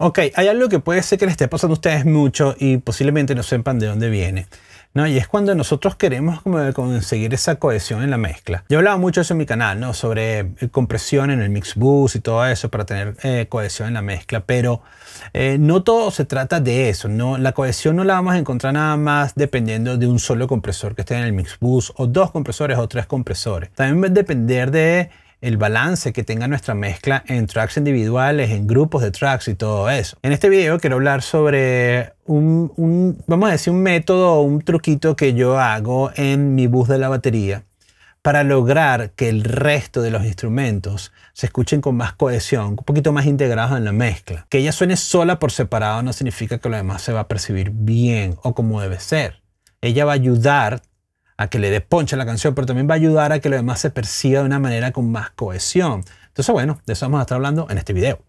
Ok, hay algo que puede ser que les esté pasando a ustedes mucho y posiblemente no sepan de dónde viene. ¿no? Y es cuando nosotros queremos como conseguir esa cohesión en la mezcla. Yo hablaba mucho de eso en mi canal, ¿no? Sobre eh, compresión en el mix bus y todo eso para tener eh, cohesión en la mezcla, pero eh, no todo se trata de eso, ¿no? La cohesión no la vamos a encontrar nada más dependiendo de un solo compresor que esté en el mix bus o dos compresores o tres compresores. También va a depender de el balance que tenga nuestra mezcla en tracks individuales, en grupos de tracks y todo eso. En este video quiero hablar sobre un, un vamos a decir, un método un truquito que yo hago en mi bus de la batería para lograr que el resto de los instrumentos se escuchen con más cohesión, un poquito más integrados en la mezcla. Que ella suene sola por separado no significa que lo demás se va a percibir bien o como debe ser. Ella va a ayudar a que le dé ponche la canción, pero también va a ayudar a que lo demás se perciba de una manera con más cohesión. Entonces, bueno, de eso vamos a estar hablando en este video.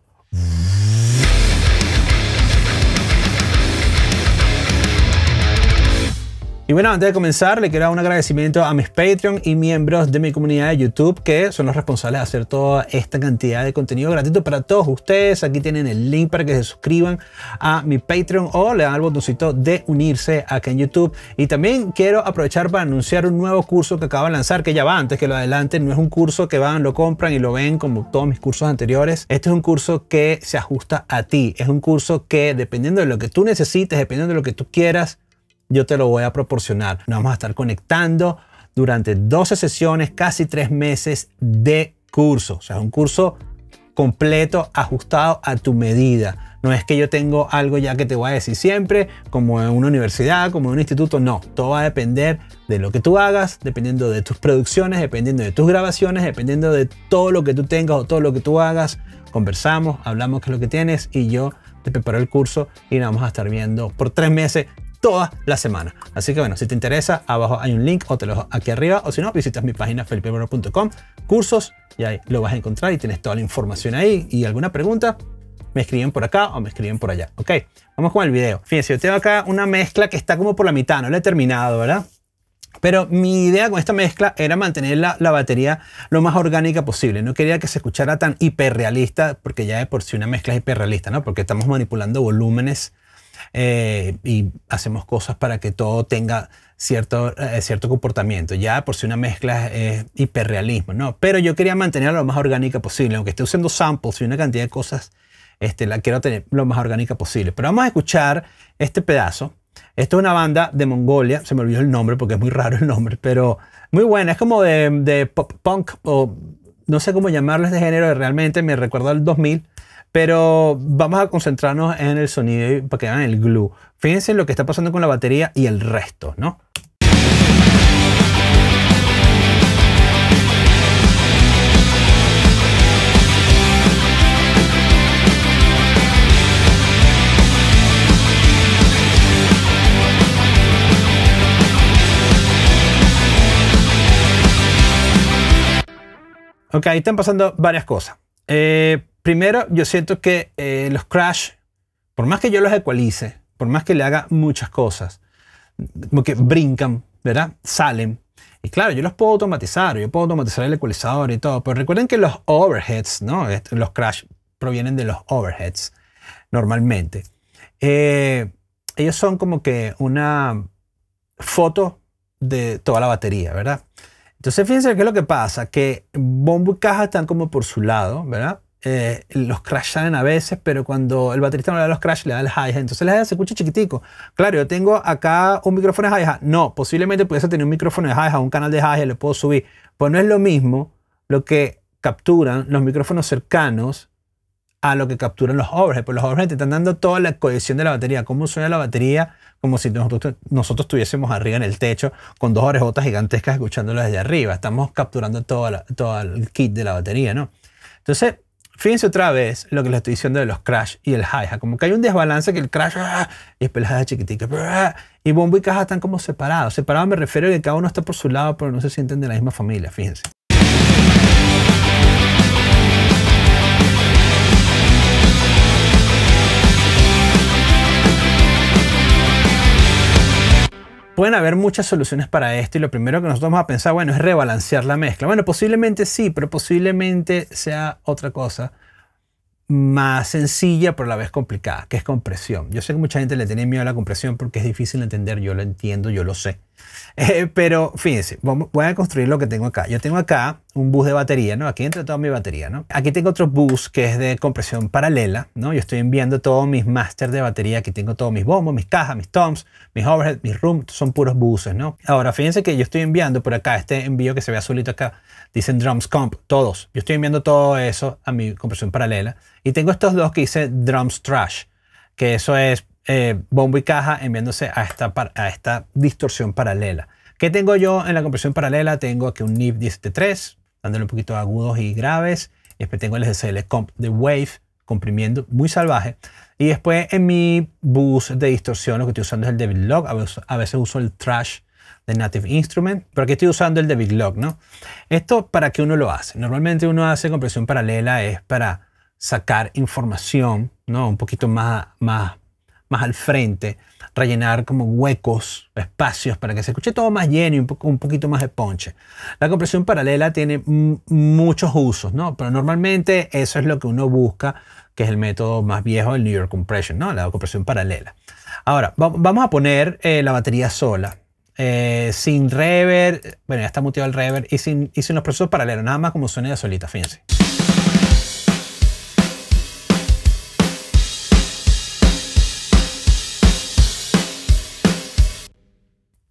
Y bueno, antes de comenzar, le quiero dar un agradecimiento a mis Patreon y miembros de mi comunidad de YouTube que son los responsables de hacer toda esta cantidad de contenido gratuito para todos ustedes. Aquí tienen el link para que se suscriban a mi Patreon o le dan al botoncito de unirse acá en YouTube. Y también quiero aprovechar para anunciar un nuevo curso que acabo de lanzar, que ya va antes que lo adelante. No es un curso que van, lo compran y lo ven como todos mis cursos anteriores. Este es un curso que se ajusta a ti. Es un curso que dependiendo de lo que tú necesites, dependiendo de lo que tú quieras, yo te lo voy a proporcionar. Nos vamos a estar conectando durante 12 sesiones, casi 3 meses de curso. O sea, un curso completo, ajustado a tu medida. No es que yo tengo algo ya que te voy a decir siempre, como en una universidad, como en un instituto, no. Todo va a depender de lo que tú hagas, dependiendo de tus producciones, dependiendo de tus grabaciones, dependiendo de todo lo que tú tengas o todo lo que tú hagas. Conversamos, hablamos qué es lo que tienes y yo te preparo el curso y nos vamos a estar viendo por tres meses toda la semana. Así que bueno, si te interesa, abajo hay un link o te lo dejo aquí arriba. O si no, visitas mi página felipebrero.com cursos, y ahí lo vas a encontrar y tienes toda la información ahí. Y alguna pregunta, me escriben por acá o me escriben por allá. Ok, vamos con el video. Fíjense, yo tengo acá una mezcla que está como por la mitad, no la he terminado, ¿verdad? Pero mi idea con esta mezcla era mantener la, la, batería lo más orgánica posible. No quería que se escuchara tan hiperrealista, porque ya de por sí una mezcla es hiperrealista, ¿no? Porque estamos manipulando volúmenes eh, y hacemos cosas para que todo tenga cierto, eh, cierto comportamiento. Ya por si una mezcla es hiperrealismo, ¿no? Pero yo quería mantenerlo lo más orgánica posible, aunque esté usando samples y una cantidad de cosas, este, la quiero tener lo más orgánica posible. Pero vamos a escuchar este pedazo. Esto es una banda de Mongolia, se me olvidó el nombre porque es muy raro el nombre, pero muy buena, es como de, de pop punk o no sé cómo llamarlo de género, realmente me recuerda al 2000 pero vamos a concentrarnos en el sonido para que vean el glue. Fíjense lo que está pasando con la batería y el resto, ¿no? Ok, están pasando varias cosas. Eh, primero, yo siento que eh, los crash, por más que yo los ecualice, por más que le haga muchas cosas, como que brincan, ¿verdad? Salen. Y claro, yo los puedo automatizar, yo puedo automatizar el ecualizador y todo, pero recuerden que los overheads, ¿no? Los crash provienen de los overheads normalmente. Eh, ellos son como que una foto de toda la batería, ¿verdad? Entonces fíjense qué es lo que pasa, que bombo y caja están como por su lado, ¿verdad? Eh, los crashan a veces, pero cuando el baterista no le da los crash, le da el hi-hat. Entonces el hi se escucha chiquitico. Claro, yo tengo acá un micrófono de hi-hat. No, posiblemente pudiese tener un micrófono de hi-hat, un canal de hi-hat, le puedo subir. Pues no es lo mismo lo que capturan los micrófonos cercanos a lo que capturan los overhead. Pues los overhead te están dando toda la cohesión de la batería, cómo suena la batería, como si nosotros, estuviésemos arriba en el techo con dos orejotas gigantescas escuchándolo desde arriba. Estamos capturando todo el kit de la batería, ¿no? Entonces, Fíjense otra vez lo que les estoy diciendo de los crash y el hi Como que hay un desbalance que el crash ah, y es pelada chiquitica. Ah, y bombo y caja están como separados. Separados me refiero a que cada uno está por su lado, pero no se sienten de la misma familia. Fíjense. Pueden haber muchas soluciones para esto y lo primero que nosotros vamos a pensar, bueno, es rebalancear la mezcla. Bueno, posiblemente sí, pero posiblemente sea otra cosa más sencilla, pero a la vez complicada, que es compresión. Yo sé que mucha gente le tiene miedo a la compresión porque es difícil de entender, yo lo entiendo, yo lo sé. Eh, pero fíjense, voy a construir lo que tengo acá. Yo tengo acá un bus de batería, ¿no? Aquí entra toda mi batería, ¿no? Aquí tengo otro bus que es de compresión paralela, ¿no? Yo estoy enviando todos mis masters de batería. Aquí tengo todos mis bombos, mis cajas, mis toms, mis overhead, mis room. Son puros buses, ¿no? Ahora, fíjense que yo estoy enviando por acá este envío que se ve azulito acá. Dicen drums comp, todos. Yo estoy enviando todo eso a mi compresión paralela. Y tengo estos dos que dice drums trash, que eso es eh, bombo y caja enviándose a esta, a esta distorsión paralela. ¿Qué tengo yo en la compresión paralela? Tengo aquí un NIF 173, dándole un poquito agudos y graves. después tengo el SSL Comp de Wave, comprimiendo muy salvaje. Y después en mi bus de distorsión lo que estoy usando es el de Log. A veces, uso el Trash de Native Instrument, pero aquí estoy usando el de Lock, Log, ¿no? Esto para qué uno lo hace. Normalmente uno hace compresión paralela es para sacar información, ¿no? Un poquito más, más más al frente, rellenar como huecos, espacios para que se escuche todo más lleno y un, poquito más de ponche. La compresión paralela tiene muchos usos, ¿no? Pero normalmente eso es lo que uno busca, que es el método más viejo del New York Compression, ¿no? La compresión paralela. Ahora, vamos a poner eh, la batería sola. Eh, sin reverb, bueno, ya está muteado el reverb y sin, los procesos paralelos, nada más como suena solita, fíjense.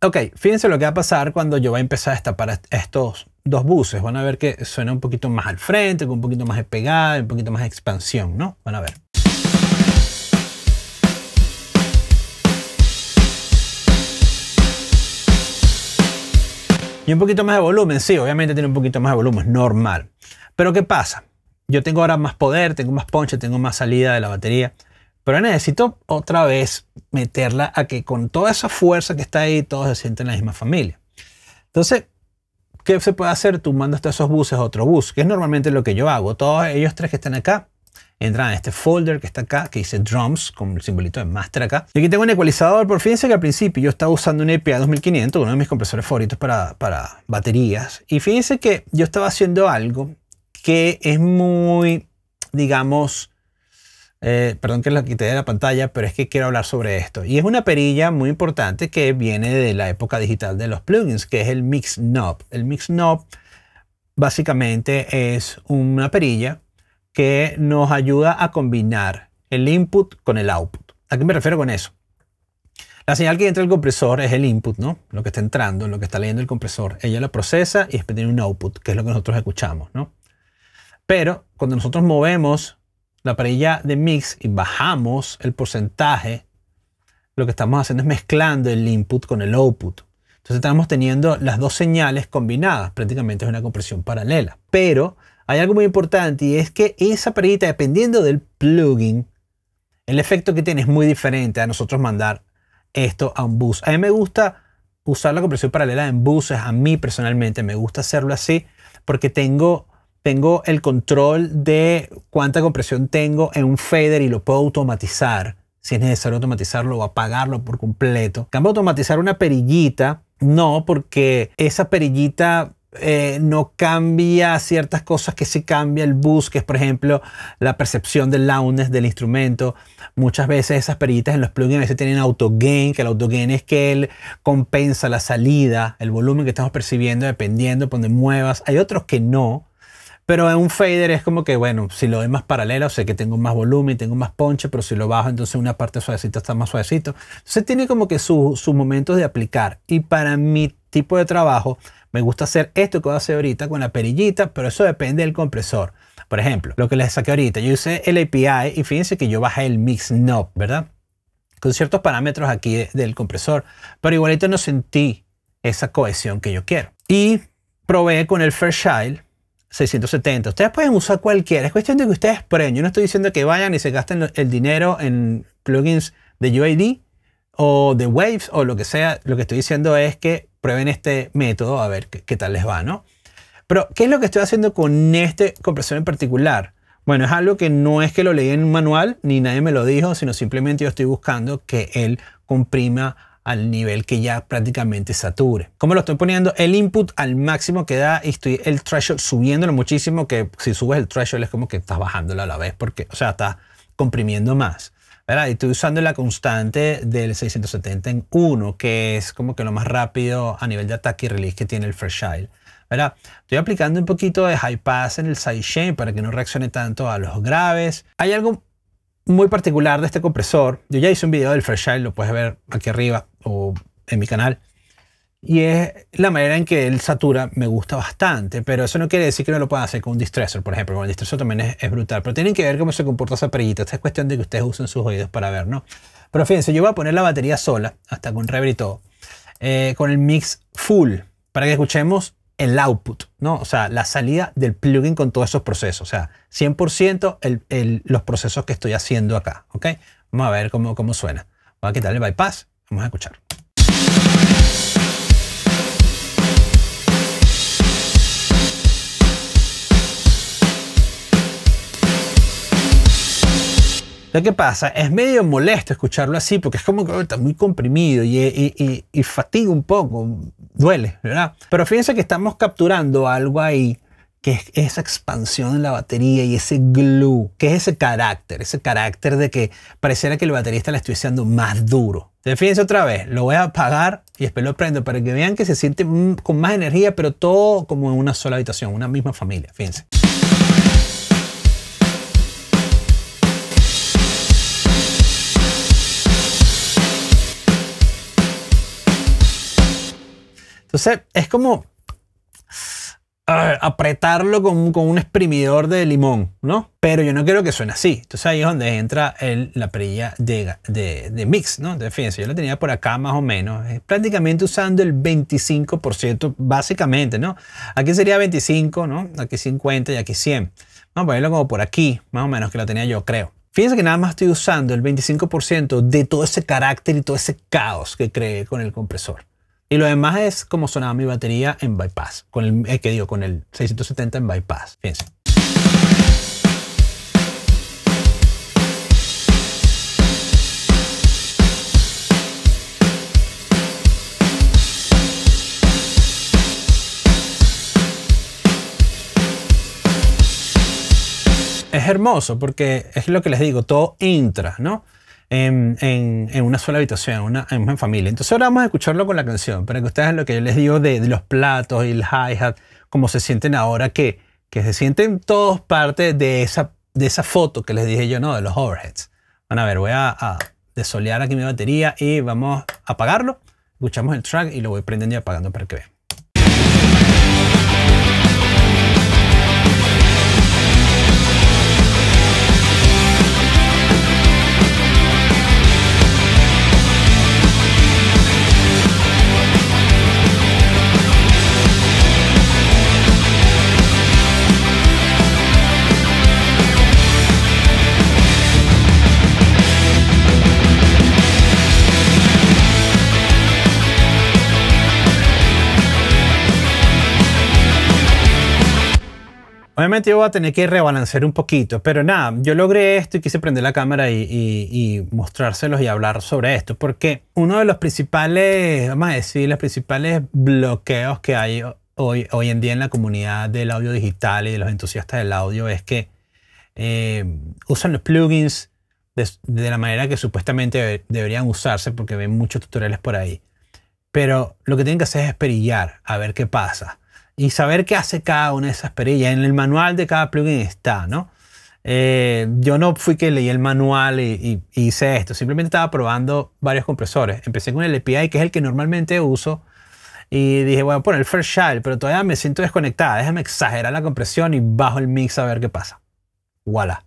Ok, fíjense lo que va a pasar cuando yo voy a empezar a destapar estos dos buses. Van a ver que suena un poquito más al frente, con un poquito más de pegada, un poquito más de expansión, ¿no? Van a ver. Y un poquito más de volumen, sí, obviamente tiene un poquito más de volumen, es normal. Pero ¿qué pasa? Yo tengo ahora más poder, tengo más ponche, tengo más salida de la batería. Pero necesito otra vez meterla a que con toda esa fuerza que está ahí, todos se sienten en la misma familia. Entonces, ¿qué se puede hacer? Tú mandas esos buses a otro bus, que es normalmente lo que yo hago. Todos ellos tres que están acá entran a este folder que está acá, que dice drums, con el simbolito de master acá. Y aquí tengo un ecualizador, por fíjense que al principio yo estaba usando un EPA 2500, uno de mis compresores favoritos para, para baterías. Y fíjense que yo estaba haciendo algo que es muy, digamos, eh, perdón que la quité de la pantalla, pero es que quiero hablar sobre esto. Y es una perilla muy importante que viene de la época digital de los plugins, que es el Mix Knob. El Mix Knob básicamente es una perilla que nos ayuda a combinar el input con el output. ¿A qué me refiero con eso? La señal que entra el compresor es el input, ¿no? Lo que está entrando, lo que está leyendo el compresor. Ella lo procesa y después tiene un output, que es lo que nosotros escuchamos, ¿no? Pero cuando nosotros movemos la parilla de mix y bajamos el porcentaje, lo que estamos haciendo es mezclando el input con el output. Entonces estamos teniendo las dos señales combinadas, prácticamente es una compresión paralela. Pero hay algo muy importante y es que esa perita dependiendo del plugin, el efecto que tiene es muy diferente a nosotros mandar esto a un bus. A mí me gusta usar la compresión paralela en buses, a mí personalmente me gusta hacerlo así porque tengo tengo el control de cuánta compresión tengo en un fader y lo puedo automatizar. Si es necesario automatizarlo o apagarlo por completo. Cambio automatizar una perillita, no, porque esa perillita eh, no cambia ciertas cosas que sí cambia el bus, que es por ejemplo la percepción del loudness del instrumento. Muchas veces esas perillitas en los plugins a veces tienen autogain, que el autogain es que él compensa la salida, el volumen que estamos percibiendo dependiendo de donde muevas. Hay otros que no. Pero en un fader es como que, bueno, si lo doy más paralelo, sé que tengo más volumen, tengo más ponche, pero si lo bajo, entonces una parte suavecita está más suavecito. Entonces tiene como que sus momentos de aplicar. Y para mi tipo de trabajo, me gusta hacer esto que voy a hacer ahorita con la perillita, pero eso depende del compresor. Por ejemplo, lo que les saqué ahorita, yo usé el API y fíjense que yo bajé el mix knob, ¿verdad? Con ciertos parámetros aquí del compresor, pero igualito no sentí esa cohesión que yo quiero. Y probé con el Fairchild 670. Ustedes pueden usar cualquiera, es cuestión de que ustedes prueben. Yo no estoy diciendo que vayan y se gasten el dinero en plugins de UID o de Waves o lo que sea. Lo que estoy diciendo es que prueben este método a ver qué, tal les va, ¿no? Pero, ¿qué es lo que estoy haciendo con este compresión en particular? Bueno, es algo que no es que lo leí en un manual, ni nadie me lo dijo, sino simplemente yo estoy buscando que él comprima al nivel que ya prácticamente sature. Como lo estoy poniendo, el input al máximo que da y estoy el threshold subiéndolo muchísimo, que si subes el threshold es como que estás bajándolo a la vez, porque, o sea, está comprimiendo más. ¿verdad? Y estoy usando la constante del 670 en 1, que es como que lo más rápido a nivel de ataque y release que tiene el Freshile. ¿verdad? Estoy aplicando un poquito de high pass en el sidechain para que no reaccione tanto a los graves. Hay algo muy particular de este compresor. Yo ya hice un video del Fairchild, lo puedes ver aquí arriba o en mi canal. Y es la manera en que él satura, me gusta bastante, pero eso no quiere decir que no lo puedan hacer con un distressor, por ejemplo. Con el distressor también es, brutal, pero tienen que ver cómo se comporta esa perillita. Esta es cuestión de que ustedes usen sus oídos para ver, ¿no? Pero fíjense, yo voy a poner la batería sola, hasta con reverb y todo, eh, con el mix full, para que escuchemos el output, ¿no? O sea, la salida del plugin con todos esos procesos. O sea, 100% los procesos que estoy haciendo acá, ¿ok? Vamos a ver cómo, cómo suena. Voy a quitarle bypass. Vamos a escuchar. Lo que pasa es medio molesto escucharlo así porque es como que oh, está muy comprimido y, y, y, fatiga un poco, duele, ¿verdad? Pero fíjense que estamos capturando algo ahí que es esa expansión en la batería y ese glue, que es ese carácter, ese carácter de que pareciera que el baterista la estuviese dando más duro. Entonces, fíjense otra vez, lo voy a apagar y después lo prendo para que vean que se siente mm, con más energía, pero todo como en una sola habitación, una misma familia, fíjense. Entonces, es como apretarlo con, un exprimidor de limón, ¿no? Pero yo no quiero que suene así. Entonces ahí es donde entra la perilla de, mix, ¿no? Entonces, fíjense, yo la tenía por acá más o menos. Eh, prácticamente usando el 25%, básicamente, ¿no? Aquí sería 25, ¿no? Aquí 50 y aquí 100. Vamos a ponerlo como por aquí, más o menos, que la tenía yo, creo. Fíjense que nada más estoy usando el 25% de todo ese carácter y todo ese caos que creé con el compresor. Y lo demás es como sonaba mi batería en bypass, con el, eh, que digo, con el 670 en bypass. Fíjense. Es hermoso porque es lo que les digo, todo intra, ¿no? en, una sola habitación, una, en una familia. Entonces ahora vamos a escucharlo con la canción, para que ustedes lo que yo les digo de, los platos y el hi-hat, cómo se sienten ahora, que, que se sienten todos parte de esa, de esa foto que les dije yo, no, de los overheads. Van a ver, voy a, a desolear aquí mi batería y vamos a apagarlo. Escuchamos el track y lo voy prendiendo y apagando para que vean. Obviamente yo voy a tener que rebalancear un poquito, pero nada, yo logré esto y quise prender la cámara y, mostrárselos y hablar sobre esto, porque uno de los principales, vamos a decir, los principales bloqueos que hay hoy, en día en la comunidad del audio digital y de los entusiastas del audio es que eh, usan los plugins de, la manera que supuestamente deberían usarse, porque ven muchos tutoriales por ahí. Pero lo que tienen que hacer es perillar a ver qué pasa y saber qué hace cada una de esas perillas. En el manual de cada plugin está, ¿no? Eh, yo no fui que leí el manual y, hice esto, simplemente estaba probando varios compresores. Empecé con el API, que es el que normalmente uso, y dije, bueno, poner el First pero todavía me siento desconectada, déjame exagerar la compresión y bajo el mix a ver qué pasa. Voilà.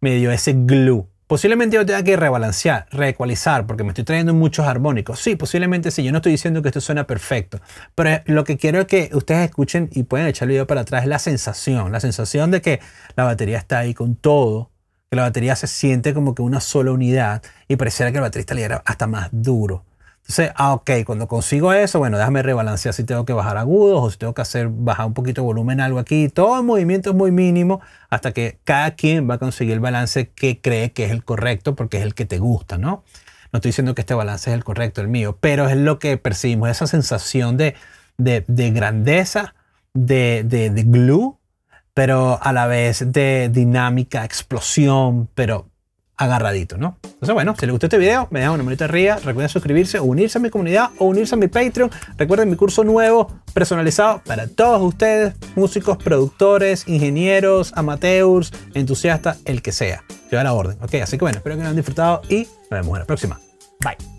Me dio ese glue. Posiblemente yo tenga que rebalancear, reecualizar, porque me estoy trayendo muchos armónicos. Sí, posiblemente sí. Yo no estoy diciendo que esto suena perfecto, pero eh, lo que quiero es que ustedes escuchen y puedan echar el video para atrás es la sensación, la sensación de que la batería está ahí con todo, que la batería se siente como que una sola unidad y pareciera que el baterista le era hasta más duro. Entonces, ah, ok, cuando consigo eso, bueno, déjame rebalancear si tengo que bajar agudos o si tengo que hacer bajar un poquito de volumen, algo aquí. Todo el movimiento es muy mínimo hasta que cada quien va a conseguir el balance que cree que es el correcto porque es el que te gusta, ¿no? No estoy diciendo que este balance es el correcto, el mío, pero es lo que percibimos, esa sensación de, de, grandeza, de, de glue, pero a la vez de dinámica, explosión, pero agarradito, ¿no? Entonces, bueno, si les gustó este video, me dejan una manita arriba, recuerden suscribirse o unirse a mi comunidad o unirse a mi Patreon. Recuerden mi curso nuevo, personalizado para todos ustedes, músicos, productores, ingenieros, amateurs, entusiastas, el que sea. Yo a la orden, ¿ok? Así que bueno, espero que lo hayan disfrutado y nos vemos en la próxima. Bye.